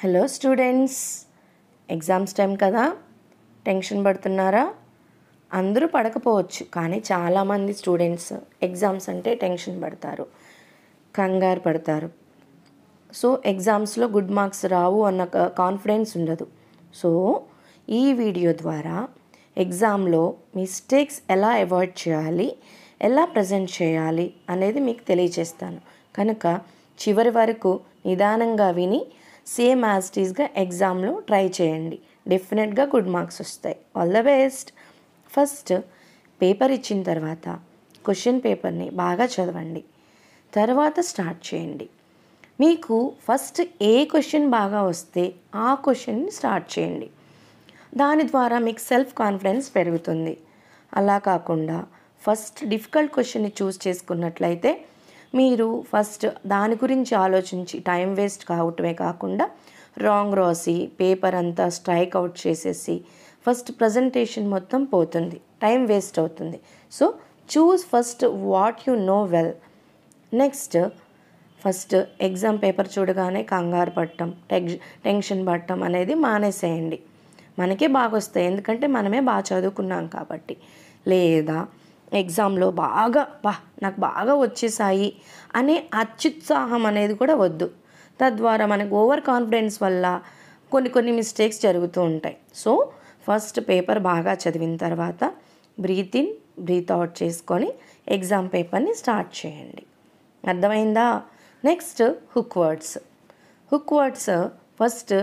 Hello students exams time కదా tension పడుతున్నారా అందరూ పడకపోవచ్చు కానీ చాలామంది స్టూడెంట్స్ ఎగ్జామ్స్ అంటే టెన్షన్ పడతారు కంగారు పడతారు సో ఎగ్జామ్స్లో గుడ్ మార్క్స్ రావు అన్న కాన్ఫిడెన్స్ ఉండదు సో ఈ వీడియో ద్వారా ఎగ్జామ్లో మిస్టేక్స్ ఎలా అవాయిడ్ చేయాలి ఎలా ప్రజెంట్ చేయాలి అనేది మీకు తెలియజేస్తాను కనుక చివరి వరకు నిదానంగా విని సేమ్ యాజ్ టీజ్గా ఎగ్జామ్లో ట్రై చేయండి డెఫినెట్గా గుడ్ మార్క్స్ వస్తాయి all the best first paper ఇచ్చిన తర్వాత క్వశ్చన్ పేపర్ని బాగా చదవండి తర్వాత స్టార్ట్ చేయండి మీకు ఫస్ట్ ఏ క్వశ్చన్ బాగా వస్తే ఆ క్వశ్చన్ని స్టార్ట్ చేయండి దాని ద్వారా మీకు సెల్ఫ్ కాన్ఫిడెన్స్ పెరుగుతుంది అలా కాకుండా ఫస్ట్ డిఫికల్ట్ క్వశ్చన్ని చూస్ చేసుకున్నట్లయితే మీరు ఫస్ట్ దాని గురించి ఆలోచించి టైం వేస్ట్ కావటమే కాకుండా రాంగ్ రాసి పేపర్ అంతా స్ట్రైక్ అవుట్ చేసేసి ఫస్ట్ ప్రజెంటేషన్ మొత్తం పోతుంది టైం వేస్ట్ అవుతుంది so choose first what you know well next first exam paper చూడగానే కంగారు టెక్ టెన్షన్ పట్టడం అనేది మానేసేయండి మనకే బాగా వస్తాయి ఎందుకంటే మనమే బాగా చదువుకున్నాం కాబట్టి లేదా ఎగ్జామ్లో బాగా బా నాకు బాగా వచ్చేసాయి అనే అత్యుత్సాహం అనేది కూడా వద్దు తద్వారా మనకు ఓవర్ కాన్ఫిడెన్స్ వల్ల కొన్ని కొన్ని మిస్టేక్స్ జరుగుతూ ఉంటాయి సో ఫస్ట్ పేపర్ బాగా చదివిన తర్వాత బ్రీత్ ఇన్ బ్రీత్ అవుట్ చేసుకొని ఎగ్జామ్ పేపర్ని స్టార్ట్ చేయండి అర్థమైందా next hook words hook words first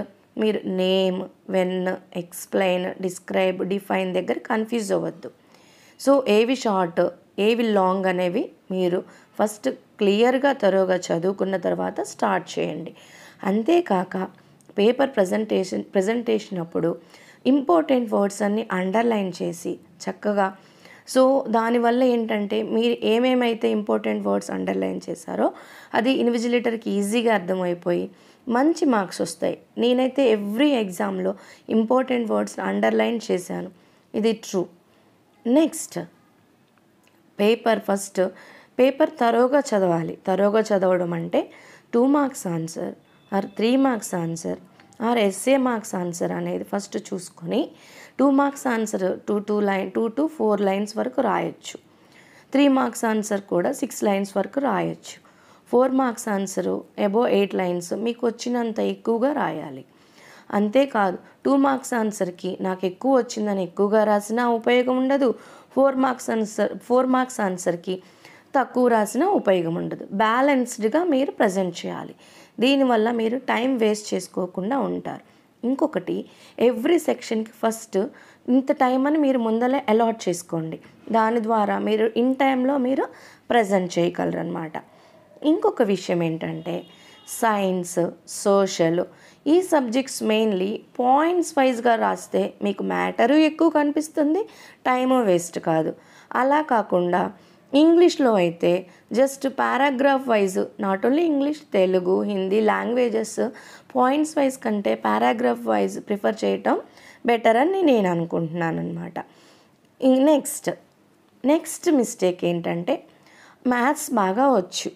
మీరు name when explain describe define దగ్గర కన్ఫ్యూజ్ అవ్వద్దు సో ఏవి షార్ట్ ఏవి లాంగ్ అనేవి మీరు ఫస్ట్ క్లియర్గా తరోగా చదువుకున్న తర్వాత స్టార్ట్ చేయండి అంతేకాక పేపర్ ప్రజెంటేషన్ ప్రజెంటేషన్ అప్పుడు ఇంపార్టెంట్ వర్డ్స్ అన్ని అండర్లైన్ చేసి చక్కగా సో దానివల్ల ఏంటంటే మీరు ఏమేమైతే ఇంపార్టెంట్ వర్డ్స్ అండర్లైన్ చేశారో అది ఇన్విజిలేటర్కి ఈజీగా అర్థమైపోయి మంచి మార్క్స్ వస్తాయి నేనైతే ఎవ్రీ ఎగ్జామ్లో ఇంపార్టెంట్ వర్డ్స్ అండర్లైన్ చేశాను ఇది true next paper first paper తరోగా చదవాలి తరోగా చదవడం అంటే two marks answer or three marks answer or SA marks answer అనేది ఫస్ట్ చూసుకొని two marks answer two two line two two four lines వరకు రాయొచ్చు త్రీ మార్క్స్ ఆన్సర్ కూడా సిక్స్ లైన్స్ వరకు రాయొచ్చు four marks answer about eight lines మీకు వచ్చినంత ఎక్కువగా రాయాలి అంతేకాదు టూ మార్క్స్ ఆన్సర్కి నాకు ఎక్కువ వచ్చిందని ఎక్కువగా రాసినా ఉపయోగం ఉండదు four marks answer four marks ఆన్సర్కి తక్కువ రాసినా ఉపయోగం ఉండదు బ్యాలెన్స్డ్గా మీరు ప్రజెంట్ చేయాలి దీనివల్ల మీరు టైం వేస్ట్ చేసుకోకుండా ఉంటారు ఇంకొకటి ఎవ్రీ సెక్షన్కి ఫస్ట్ ఇంత టైం అని మీరు ముందలే అలాట్ చేసుకోండి దాని ద్వారా మీరు ఇన్ టైంలో మీరు ప్రజెంట్ చేయగలరు అనమాట ఇంకొక విషయం ఏంటంటే సైన్స్ సోషల్ ఈ సబ్జెక్ట్స్ మెయిన్లీ పాయింట్స్ వైజ్గా రాస్తే మీకు మ్యాటరు ఎక్కువ కనిపిస్తుంది టైము వేస్ట్ కాదు అలా కాకుండా ఇంగ్లీష్లో అయితే just paragraph wise not only English Telugu Hindi languages points wise కంటే పారాగ్రాఫ్ వైజ్ ప్రిఫర్ చేయటం బెటర్ అని నేను అనుకుంటున్నాను అనమాట నెక్స్ట్ నెక్స్ట్ మిస్టేక్ ఏంటంటే మ్యాథ్స్ బాగా వచ్చు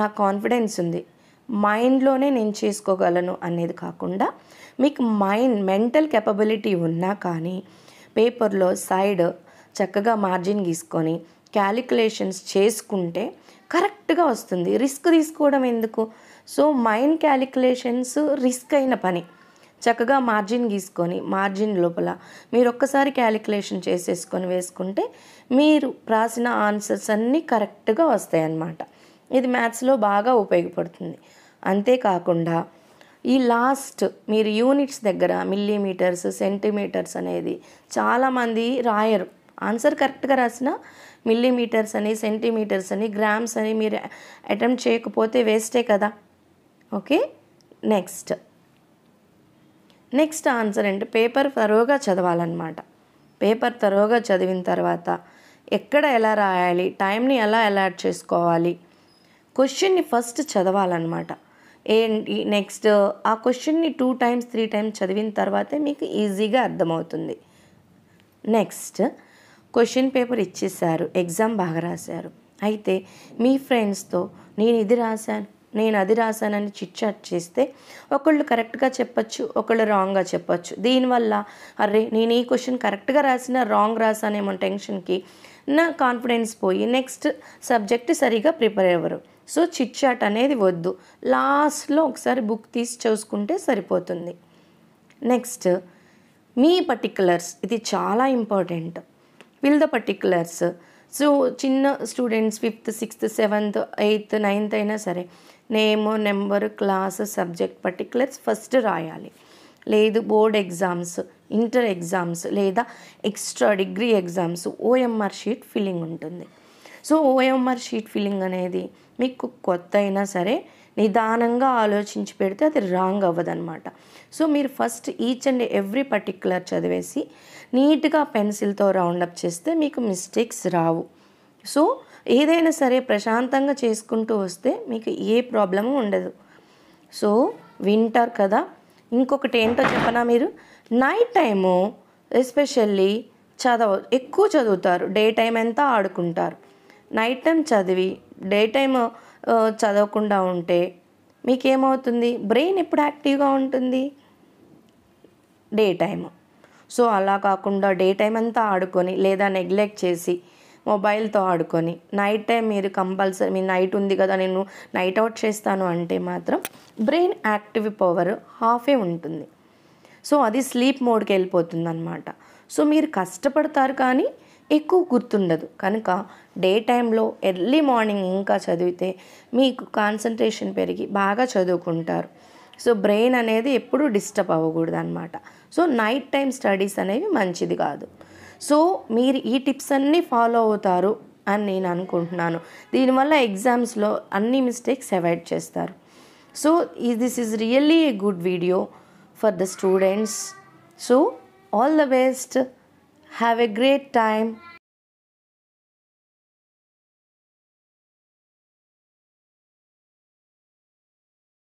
నాకు కాన్ఫిడెన్స్ ఉంది మైండ్లోనే నేను చేసుకోగలను అనేది కాకుండా మీకు మైండ్ మెంటల్ కెపబిలిటీ ఉన్నా కానీ పేపర్లో సైడ్ చక్కగా మార్జిన్ గీసుకొని క్యాలిక్యులేషన్స్ చేసుకుంటే కరెక్ట్గా వస్తుంది రిస్క్ తీసుకోవడం ఎందుకు సో మైండ్ క్యాలిక్యులేషన్స్ రిస్క్ అయిన పని చక్కగా మార్జిన్ గీసుకొని మార్జిన్ లోపల మీరు ఒక్కసారి క్యాలిక్యులేషన్ చేసేసుకొని వేసుకుంటే మీరు రాసిన ఆన్సర్స్ అన్నీ కరెక్ట్గా వస్తాయన్నమాట ఇది మ్యాథ్స్లో బాగా ఉపయోగపడుతుంది అంతేకాకుండా ఈ లాస్ట్ మీరు యూనిట్స్ దగ్గర మిల్లీమీటర్స్ సెంటీమీటర్స్ అనేది చాలామంది రాయరు ఆన్సర్ కరెక్ట్గా రాసిన మిల్లీమీటర్స్ అని సెంటీమీటర్స్ అని గ్రామ్స్ అని మీరు అటెంప్ట్ చేయకపోతే వేస్టే కదా ఓకే నెక్స్ట్ నెక్స్ట్ ఆన్సర్ అంటే పేపర్ త్వరగా చదవాలన్నమాట పేపర్ త్వరగా చదివిన తర్వాత ఎక్కడ ఎలా రాయాలి టైంని ఎలా అలాట్ చేసుకోవాలి క్వశ్చన్ని ఫస్ట్ చదవాలన్నమాట ఏంటి నెక్స్ట్ ఆ క్వశ్చన్ని టూ టైమ్స్ త్రీ టైమ్స్ చదివిన తర్వాతే మీకు ఈజీగా అర్థమవుతుంది నెక్స్ట్ క్వశ్చన్ పేపర్ ఇచ్చేసారు ఎగ్జామ్ బాగా రాశారు అయితే మీ ఫ్రెండ్స్తో నేను ఇది రాశాను నేను అది రాశానని చిట్చాట్ చేస్తే ఒకళ్ళు కరెక్ట్గా చెప్పచ్చు ఒకళ్ళు రాంగ్గా చెప్పచ్చు దీనివల్ల అరే నేను ఈ క్వశ్చన్ కరెక్ట్గా రాసిన రాంగ్ రాసానేమో టెన్షన్కి నా కాన్ఫిడెన్స్ పోయి నెక్స్ట్ సబ్జెక్ట్ సరిగా ప్రిపేర్ అవ్వరు సో చిట్ చాట్ అనేది వద్దు లాస్ట్లో ఒకసారి బుక్ తీసి చూసుకుంటే సరిపోతుంది నెక్స్ట్ మీ పర్టిక్యులర్స్ ఇది చాలా important fill the particulars so చిన్న students fifth sixth seventh eighth ninth అయినా సరే name number class subject particulars first రాయాలి లేదు బోర్డ్ ఎగ్జామ్స్ ఇంటర్ ఎగ్జామ్స్ లేదా extra degree exams OMR sheet filling ఉంటుంది సో ఓఎంఆర్ షీట్ ఫిల్లింగ్ అనేది మీకు కొత్త అయినా సరే నిదానంగా ఆలోచించి పెడితే అది రాంగ్ అవ్వదనమాట సో మీరు first each and every particular చదివేసి నీట్గా పెన్సిల్తో రౌండప్ చేస్తే మీకు మిస్టేక్స్ రావు సో ఏదైనా సరే ప్రశాంతంగా చేసుకుంటూ వస్తే మీకు ఏ ప్రాబ్లము ఉండదు సో వింటర్ కదా ఇంకొకటి ఏంటో చెప్పనా మీరు నైట్ టైము ఎస్పెషల్లీ చదవ ఎక్కువ చదువుతారు డే టైం అంతా ఆడుకుంటారు నైట్ టైం చదివి డే టైం చదవకుండా ఉంటే మీకేమవుతుంది బ్రెయిన్ ఎప్పుడు యాక్టివ్గా ఉంటుంది డే టైమ్ సో అలా కాకుండా డే టైం అంతా ఆడుకొని లేదా నెగ్లెక్ట్ చేసి మొబైల్తో ఆడుకొని నైట్ టైం మీరు కంపల్సరీ మీ నైట్ ఉంది కదా నేను నైట్ అవుట్ చేస్తాను అంటే మాత్రం బ్రెయిన్ యాక్టివ్ పవర్ హాఫే ఉంటుంది సో అది స్లీప్ మోడ్కి వెళ్ళిపోతుంది అనమాట సో మీరు కష్టపడతారు కానీ ఎక్కువ గుర్తుండదు కనుక డే టైంలో ఎర్లీ మార్నింగ్ ఇంకా చదివితే మీకు కాన్సన్ట్రేషన్ పెరిగి బాగా చదువుకుంటారు సో బ్రెయిన్ అనేది ఎప్పుడూ డిస్టర్బ్ అవ్వకూడదు అనమాట సో నైట్ టైం స్టడీస్ అనేవి మంచిది కాదు సో మీరు ఈ టిప్స్ అన్నీ ఫాలో అవుతారు అని నేను అనుకుంటున్నాను దీనివల్ల ఎగ్జామ్స్లో అన్ని మిస్టేక్స్ అవాయిడ్ చేస్తారు సో ఈ this is really a good video for the students so all the best Have a great time.